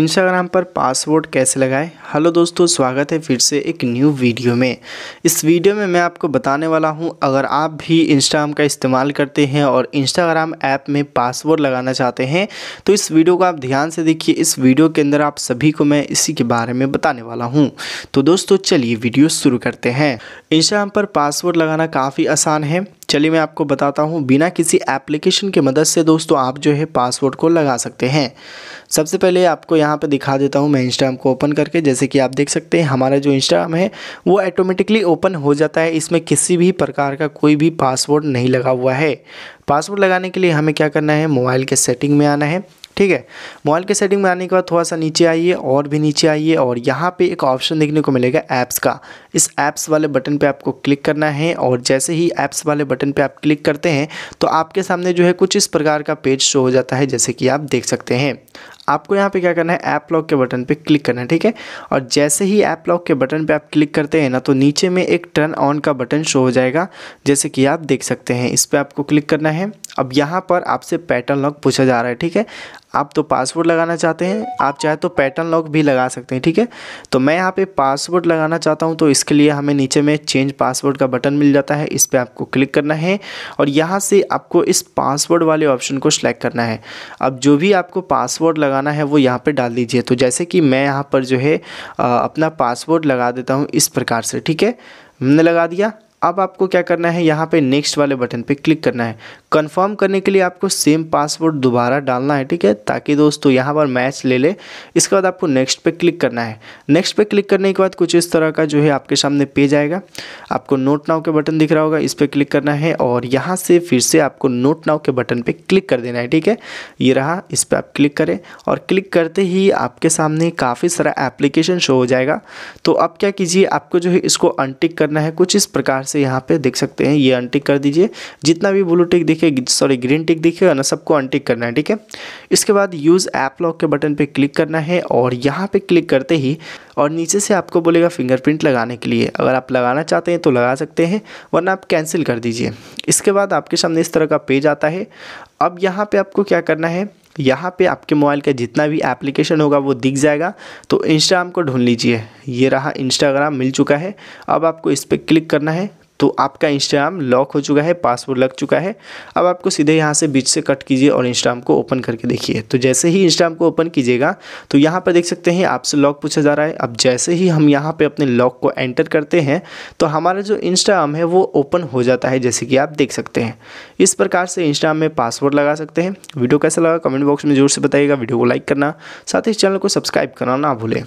Instagram पर password कैसे लगाएं हेलो दोस्तों स्वागत है फिर से एक न्यू वीडियो में इस वीडियो में मैं आपको बताने वाला हूं अगर आप भी इंस्टाग्राम का इस्तेमाल करते हैं और इंस्टाग्राम ऐप में पासवर्ड लगाना चाहते हैं तो इस वीडियो को आप ध्यान से देखिए इस वीडियो के अंदर आप सभी को मैं इसी के बारे में बताने वाला हूँ तो दोस्तों चलिए वीडियो शुरू करते हैं इंस्टाग्राम पर पासवर्ड लगाना काफ़ी आसान है चलिए मैं आपको बताता हूँ बिना किसी एप्लीकेशन के मदद से दोस्तों आप जो है पासवर्ड को लगा सकते हैं सबसे पहले आपको यहाँ पर दिखा देता हूँ मैं इंस्टाग्राम को ओपन करके जैसे कि आप देख सकते हैं हमारा जो इंस्टाग्राम है वो ऑटोमेटिकली ओपन हो जाता है इसमें किसी भी प्रकार का कोई भी पासवर्ड नहीं लगा हुआ है पासवर्ड लगाने के लिए हमें क्या करना है मोबाइल के सेटिंग में आना है ठीक है मोबाइल के सेटिंग में आने के बाद थोड़ा सा नीचे आइए और भी नीचे आइए और यहाँ पे एक ऑप्शन देखने को मिलेगा ऐप्स का इस ऐप्स वाले बटन पे आपको क्लिक करना है और जैसे ही ऐप्स वाले बटन पे आप क्लिक करते हैं तो आपके सामने जो है कुछ इस प्रकार का पेज शो हो जाता है जैसे कि आप देख सकते हैं आपको यहाँ पे क्या करना है ऐप लॉक के बटन पे क्लिक करना है ठीक है और जैसे ही ऐप लॉक के बटन पे आप क्लिक करते हैं ना तो नीचे में एक टर्न ऑन का बटन शो हो जाएगा जैसे कि आप देख सकते हैं इस पर आपको क्लिक करना है अब यहाँ पर आपसे पैटर्न लॉक पूछा जा रहा है ठीक है आप तो पासवर्ड लगाना चाहते हैं आप चाहे तो पैटर्न लॉक भी लगा सकते हैं ठीक है तो मैं यहाँ पे पासवर्ड लगाना चाहता हूँ तो इसके लिए हमें नीचे में चेंज पासवर्ड का बटन मिल जाता है इस पर आपको क्लिक करना है और यहाँ से आपको इस पासवर्ड वाले ऑप्शन को सिलेक्ट करना है अब जो भी आपको पासवर्ड लगाना है वो यहाँ पर डाल दीजिए तो जैसे कि मैं यहाँ पर जो है अपना पासवर्ड लगा देता हूँ इस प्रकार से ठीक है हमने लगा दिया अब आपको क्या करना है यहाँ पे नेक्स्ट वाले बटन पे क्लिक करना है कंफर्म करने के लिए आपको सेम पासवर्ड दोबारा डालना है ठीक है ताकि दोस्तों यहाँ पर मैच ले ले इसके बाद आपको नेक्स्ट पे क्लिक करना है नेक्स्ट पे क्लिक करने के बाद कुछ इस तरह का जो है आपके सामने पेज आएगा आपको नोट नाव के बटन दिख रहा होगा इस पर क्लिक करना है और यहाँ से फिर से आपको नोट नाव के बटन पर क्लिक कर देना है ठीक है ये रहा इस पर आप क्लिक करें और क्लिक करते ही आपके सामने काफ़ी सारा एप्लीकेशन शो हो जाएगा तो अब क्या कीजिए आपको जो है इसको अनटिक करना है कुछ इस प्रकार से यहाँ पे देख सकते हैं ये अनटिक कर दीजिए जितना भी ब्लू टिक दिखे सॉरी ग्रीन टिक दिखे ना सबको अनटिक करना है ठीक है इसके बाद यूज़ ऐप लॉक के बटन पर क्लिक करना है और यहाँ पर क्लिक करते ही और नीचे से आपको बोलेगा फिंगरप्रिंट लगाने के लिए अगर आप लगाना चाहते हैं तो लगा सकते हैं वरना आप कैंसिल कर दीजिए इसके बाद आपके सामने इस तरह का पेज आता है अब यहाँ पर आपको क्या करना है यहाँ पे आपके मोबाइल का जितना भी एप्लीकेशन होगा वो दिख जाएगा तो इंस्टाग्राम को ढूंढ लीजिए ये रहा इंस्टाग्राम मिल चुका है अब आपको इस पर क्लिक करना है तो आपका इंस्टाग्राम लॉक हो चुका है पासवर्ड लग चुका है अब आपको सीधे यहाँ से बीच से कट कीजिए और इंस्टाग्राम को ओपन करके देखिए तो जैसे ही इंस्टाग्राम को ओपन कीजिएगा तो यहाँ पर देख सकते हैं आपसे लॉक पूछा जा रहा है अब जैसे ही हम यहाँ पर अपने लॉक को एंटर करते हैं तो हमारा जो इंस्टाग्राम है वो ओपन हो जाता है जैसे कि आप देख सकते हैं इस प्रकार से इंस्टाग्राम में पासवर्ड लगा सकते हैं वीडियो कैसा लगा कमेंट बॉक्स में ज़ोर से बताइएगा वीडियो को लाइक करना साथ ही चैनल को सब्सक्राइब करना ना भूलें